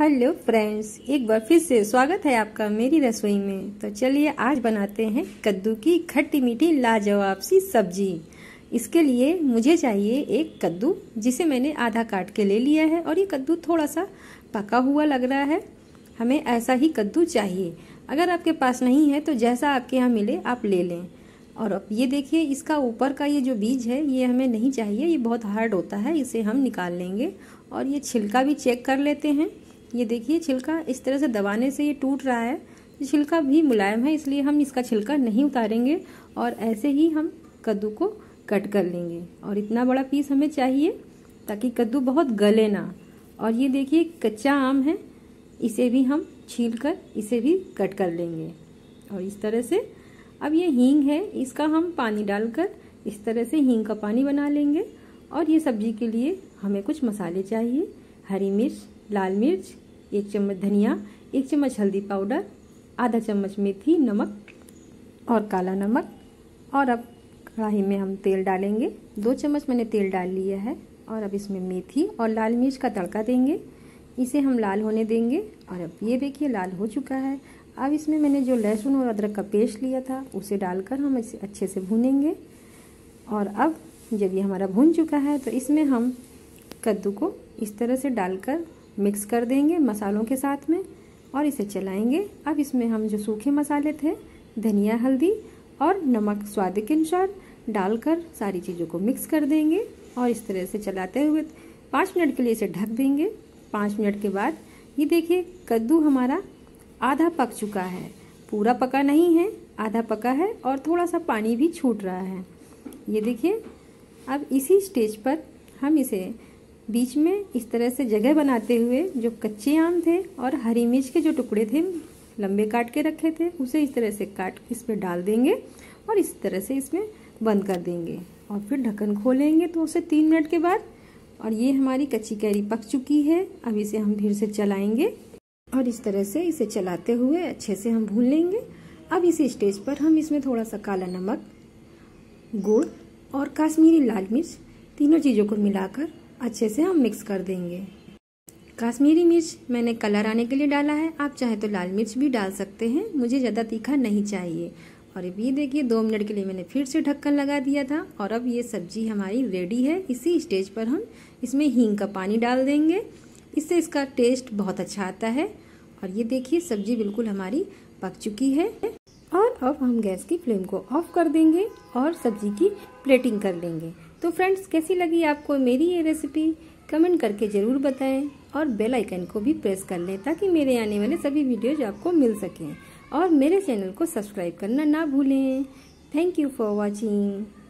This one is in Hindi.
हेलो फ्रेंड्स एक बार फिर से स्वागत है आपका मेरी रसोई में तो चलिए आज बनाते हैं कद्दू की खट्टी मीठी लाजवाब सी सब्जी इसके लिए मुझे चाहिए एक कद्दू जिसे मैंने आधा काट के ले लिया है और ये कद्दू थोड़ा सा पका हुआ लग रहा है हमें ऐसा ही कद्दू चाहिए अगर आपके पास नहीं है तो जैसा आपके यहाँ मिले आप ले लें और अब ये देखिए इसका ऊपर का ये जो बीज है ये हमें नहीं चाहिए ये बहुत हार्ड होता है इसे हम निकाल लेंगे और ये छिलका भी चेक कर लेते हैं ये देखिए छिलका इस तरह से दबाने से ये टूट रहा है छिलका भी मुलायम है इसलिए हम इसका छिलका नहीं उतारेंगे और ऐसे ही हम कद्दू को कट कर लेंगे और इतना बड़ा पीस हमें चाहिए ताकि कद्दू बहुत गले ना और ये देखिए कच्चा आम है इसे भी हम छील कर इसे भी कट कर लेंगे और इस तरह से अब ये हींग है इसका हम पानी डालकर इस तरह से हींग का पानी बना लेंगे और ये सब्जी के लिए हमें कुछ मसाले चाहिए हरी मिर्च लाल मिर्च एक चम्मच धनिया एक चम्मच हल्दी पाउडर आधा चम्मच मेथी नमक और काला नमक और अब कढ़ाई में हम तेल डालेंगे दो चम्मच मैंने तेल डाल लिया है और अब इसमें मेथी और लाल मिर्च का तड़का देंगे इसे हम लाल होने देंगे और अब ये देखिए लाल हो चुका है अब इसमें मैंने जो लहसुन और अदरक का पेस्ट लिया था उसे डालकर हम इसे अच्छे से भूनेंगे और अब जब ये हमारा भून चुका है तो इसमें हम कद्दू को इस तरह से डालकर मिक्स कर देंगे मसालों के साथ में और इसे चलाएंगे अब इसमें हम जो सूखे मसाले थे धनिया हल्दी और नमक स्वाद के अनुसार डालकर सारी चीज़ों को मिक्स कर देंगे और इस तरह से चलाते हुए पाँच मिनट के लिए इसे ढक देंगे पाँच मिनट के बाद ये देखिए कद्दू हमारा आधा पक चुका है पूरा पका नहीं है आधा पका है और थोड़ा सा पानी भी छूट रहा है ये देखिए अब इसी स्टेज पर हम इसे बीच में इस तरह से जगह बनाते हुए जो कच्चे आम थे और हरी मिर्च के जो टुकड़े थे लंबे काट के रखे थे उसे इस तरह से काट इसमें डाल देंगे और इस तरह से इसमें बंद कर देंगे और फिर ढक्कन खोलेंगे तो उसे तीन मिनट के बाद और ये हमारी कच्ची कैरी पक चुकी है अब इसे हम फिर से चलाएंगे और इस तरह से इसे चलाते हुए अच्छे से हम भून लेंगे अब इसी स्टेज पर हम इसमें थोड़ा सा काला नमक गुड़ और काश्मीरी लाल मिर्च तीनों चीज़ों को मिलाकर अच्छे से हम मिक्स कर देंगे काश्मीरी मिर्च मैंने कलर आने के लिए डाला है आप चाहे तो लाल मिर्च भी डाल सकते हैं मुझे ज़्यादा तीखा नहीं चाहिए और अब ये देखिए दो मिनट के लिए मैंने फिर से ढक्कन लगा दिया था और अब ये सब्जी हमारी रेडी है इसी स्टेज पर हम इसमें हींग का पानी डाल देंगे इससे इसका टेस्ट बहुत अच्छा आता है और ये देखिए सब्जी बिल्कुल हमारी पक चुकी है और अब हम गैस की फ्लेम को ऑफ कर देंगे और सब्जी की प्लेटिंग कर लेंगे तो फ्रेंड्स कैसी लगी आपको मेरी ये रेसिपी कमेंट करके ज़रूर बताएं और बेल आइकन को भी प्रेस कर लें ताकि मेरे आने वाले सभी वीडियोज आपको मिल सकें और मेरे चैनल को सब्सक्राइब करना ना भूलें थैंक यू फॉर वॉचिंग